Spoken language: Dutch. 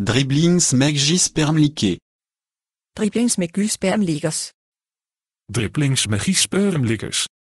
Dribblings met gispermlikke. Dribblings met gispermlikkers. Dribblings met gispermlikkers.